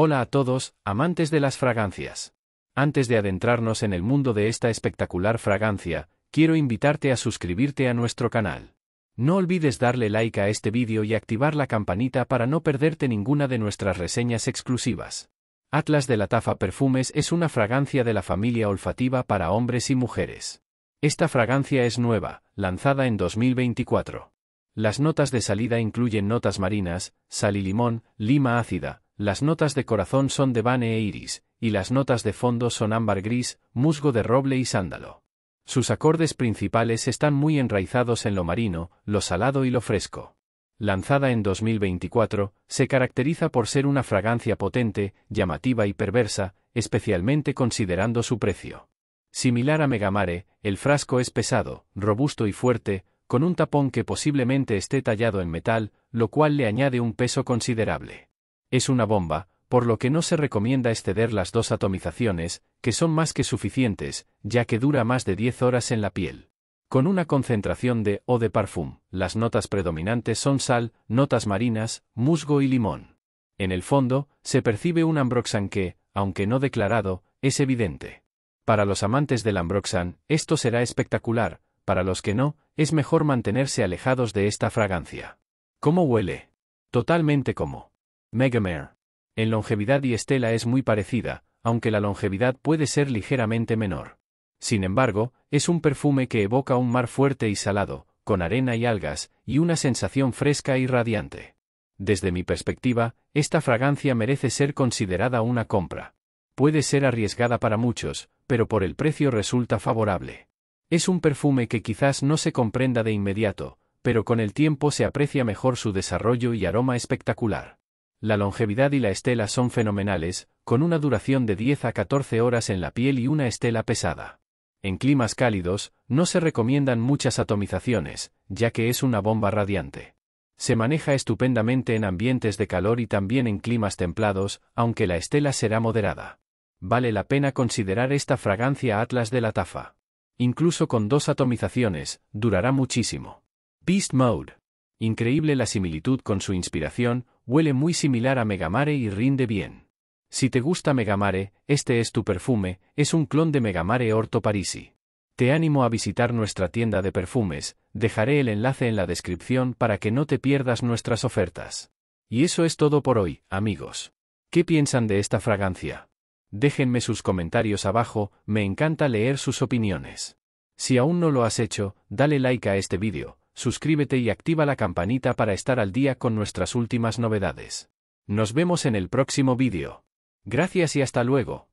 Hola a todos, amantes de las fragancias. Antes de adentrarnos en el mundo de esta espectacular fragancia, quiero invitarte a suscribirte a nuestro canal. No olvides darle like a este vídeo y activar la campanita para no perderte ninguna de nuestras reseñas exclusivas. Atlas de la Tafa Perfumes es una fragancia de la familia olfativa para hombres y mujeres. Esta fragancia es nueva, lanzada en 2024. Las notas de salida incluyen notas marinas, sal y limón, lima ácida, las notas de corazón son de vane e iris, y las notas de fondo son ámbar gris, musgo de roble y sándalo. Sus acordes principales están muy enraizados en lo marino, lo salado y lo fresco. Lanzada en 2024, se caracteriza por ser una fragancia potente, llamativa y perversa, especialmente considerando su precio. Similar a Megamare, el frasco es pesado, robusto y fuerte, con un tapón que posiblemente esté tallado en metal, lo cual le añade un peso considerable es una bomba, por lo que no se recomienda exceder las dos atomizaciones, que son más que suficientes, ya que dura más de 10 horas en la piel. Con una concentración de o de parfum, las notas predominantes son sal, notas marinas, musgo y limón. En el fondo, se percibe un ambroxan que, aunque no declarado, es evidente. Para los amantes del ambroxan, esto será espectacular, para los que no, es mejor mantenerse alejados de esta fragancia. ¿Cómo huele? Totalmente como Megamare. En longevidad y Estela es muy parecida, aunque la longevidad puede ser ligeramente menor. Sin embargo, es un perfume que evoca un mar fuerte y salado, con arena y algas, y una sensación fresca y radiante. Desde mi perspectiva, esta fragancia merece ser considerada una compra. Puede ser arriesgada para muchos, pero por el precio resulta favorable. Es un perfume que quizás no se comprenda de inmediato, pero con el tiempo se aprecia mejor su desarrollo y aroma espectacular. La longevidad y la estela son fenomenales, con una duración de 10 a 14 horas en la piel y una estela pesada. En climas cálidos, no se recomiendan muchas atomizaciones, ya que es una bomba radiante. Se maneja estupendamente en ambientes de calor y también en climas templados, aunque la estela será moderada. Vale la pena considerar esta fragancia Atlas de la Tafa. Incluso con dos atomizaciones, durará muchísimo. Beast Mode. Increíble la similitud con su inspiración, huele muy similar a Megamare y rinde bien. Si te gusta Megamare, este es tu perfume, es un clon de Megamare Orto Parisi. Te animo a visitar nuestra tienda de perfumes, dejaré el enlace en la descripción para que no te pierdas nuestras ofertas. Y eso es todo por hoy, amigos. ¿Qué piensan de esta fragancia? Déjenme sus comentarios abajo, me encanta leer sus opiniones. Si aún no lo has hecho, dale like a este vídeo, suscríbete y activa la campanita para estar al día con nuestras últimas novedades. Nos vemos en el próximo vídeo. Gracias y hasta luego.